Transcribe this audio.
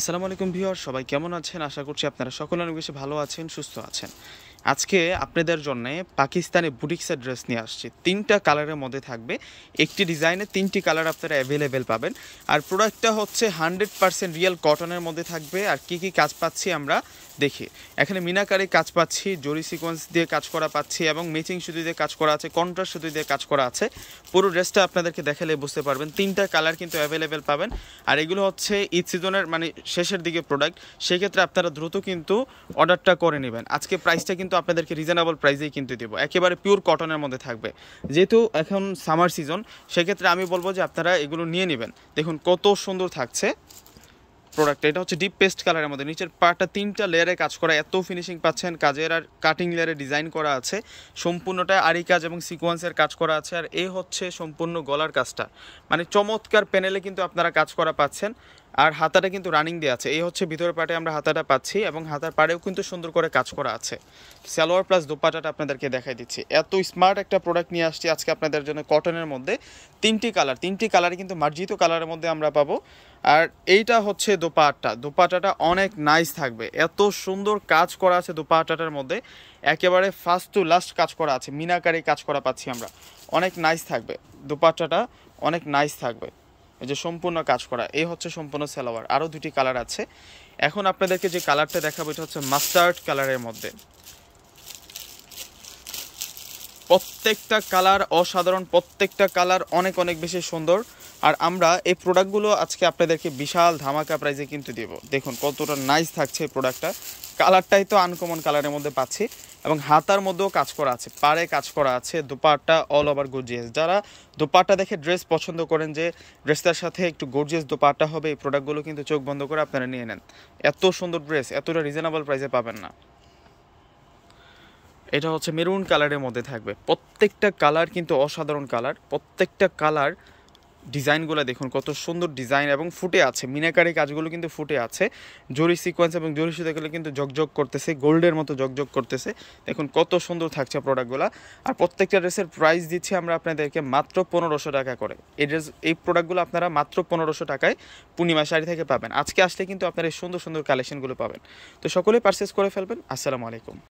আসসালামু আলাইকুম ভিওর সবাই কেমন আছেন আশা করছি আপনারা সকলে অনেক বেশি ভালো আছেন সুস্থ আছেন আজকে আপনাদের জন্য পাকিস্তানি বুটিক্সের ড্রেস নিয়ে আসছি তিনটা কালারের মধ্যে থাকবে একটি ডিজাইনে তিনটি কালার আপনারা অ্যাভেলেবেল পাবেন আর প্রোডাক্টটা হচ্ছে হান্ড্রেড পারসেন্ট রিয়েল কটনের মধ্যে থাকবে আর কি কি কাজ পাচ্ছি আমরা দেখি এখানে মিনাকারি কাজ পাচ্ছি জরি সিকোয়েন্স দিয়ে কাজ করা পাচ্ছি এবং মেচিং সুতি দিয়ে কাজ করা আছে কন্ট্রাস্ট সুতি দিয়ে কাজ করা আছে পুরো ড্রেসটা আপনাদেরকে দেখালে বুঝতে পারবেন তিনটা কালার কিন্তু অ্যাভেলেবেল পাবেন আর এগুলো হচ্ছে ঈদ সিজনের মানে শেষের দিকে প্রোডাক্ট সেক্ষেত্রে আপনারা দ্রুত কিন্তু অর্ডারটা করে নেবেন আজকে প্রাইসটা কিন্তু আপনাদেরকে রিজনেবল প্রাইসেই কিন্তু দেব একেবারে পিওর কটনের মধ্যে থাকবে যেহেতু এখন সামার সিজন সেক্ষেত্রে আমি বলবো যে আপনারা এগুলো নিয়ে নেবেন দেখুন কত সুন্দর থাকছে প্রোডাক্ট এটা হচ্ছে ডিপ পেস্ট কালারের মধ্যে নিচের পাটা তিনটা লেয়ারে কাজ করা এত ফিনিশিং পাচ্ছেন কাজের আর কাটিং লেয়ারে ডিজাইন করা আছে সম্পূর্ণটা আরি কাজ এবং সিকোয়েন্সের কাজ করা আছে আর এ হচ্ছে সম্পূর্ণ গলার কাজটা মানে চমৎকার প্যানেলে কিন্তু আপনারা কাজ করা পাচ্ছেন আর হাতাটা কিন্তু রানিং দিয়ে আছে এই হচ্ছে ভিতরের পাটে আমরা হাতাটা পাচ্ছি এবং হাতার পাড়েও কিন্তু সুন্দর করে কাজ করা আছে সালোয়ার প্লাস দোপাটাটা আপনাদেরকে দেখাই দিচ্ছি এত স্মার্ট একটা প্রোডাক্ট নিয়ে আসছি আজকে আপনাদের জন্য কটনের মধ্যে তিনটি কালার তিনটি কালারে কিন্তু মার্জিত কালারের মধ্যে আমরা পাবো আর এইটা হচ্ছে দোপাট্টা দোপাট্টাটা অনেক নাইস থাকবে এত সুন্দর কাজ করা আছে দোপাট্টাটার মধ্যে একেবারে ফার্স্ট টু লাস্ট কাজ করা আছে মিনাকারি কাজ করা পাচ্ছি আমরা অনেক নাইস থাকবে দোপাট্টাটা অনেক নাইস থাকবে এই যে সম্পূর্ণ কাজ করা এই হচ্ছে সম্পূর্ণ সেলোয়ার আরও দুটি কালার আছে এখন আপনাদেরকে যে কালারটা দেখাবো এটা হচ্ছে মাস্টার্ড কালারের মধ্যে প্রত্যেকটা কালার অসাধারণ প্রত্যেকটা কালার অনেক অনেক বেশি সুন্দর আর আমরা এই প্রোডাক্টগুলো আজকে আপনাদেরকে বিশাল ধামাকা প্রাইজে কিন্তু দেব দেখুন কতটা নাইস থাকছে এই প্রোডাক্টটা কালারটাই তো আনকমন কালারের মধ্যে পাচ্ছি এবং হাতার মধ্যেও কাজ করা আছে পাড়ে কাজ করা আছে দোপাট্টা অল ওভার গর্জিয়াস যারা দোপাট্টা দেখে ড্রেস পছন্দ করেন যে ড্রেসটার সাথে একটু গর্জিয়াস দোপাট্টা হবে এই প্রোডাক্টগুলো কিন্তু চোখ বন্ধ করে আপনারা নিয়ে নেন এত সুন্দর ড্রেস এতটা রিজনেবল প্রাইসে পাবেন না এটা হচ্ছে মেরুন কালারের মধ্যে থাকবে প্রত্যেকটা কালার কিন্তু অসাধারণ কালার প্রত্যেকটা কালার ডিজাইনগুলো দেখুন কত সুন্দর ডিজাইন এবং ফুটে আছে মিনাকারি কাজগুলো কিন্তু ফুটে আছে জরি সিকোয়েন্স এবং জরি সুতাগুলো কিন্তু জকজক করতেছে গোল্ডের মতো জকজক করতেছে দেখুন কত সুন্দর থাকছে প্রোডাক্টগুলো আর প্রত্যেকটা ড্রেসের প্রাইস দিচ্ছি আমরা আপনাদেরকে মাত্র পনেরোশো টাকা করে এই ড্রেস এই প্রোডাক্টগুলো আপনারা মাত্র পনেরোশো টাকায় পূর্ণিমা শাড়ি থেকে পাবেন আজকে আসলে কিন্তু আপনারা এই সুন্দর সুন্দর কালেকশনগুলো পাবেন তো সকলে পারচেস করে ফেলবেন আসসালামু আলাইকুম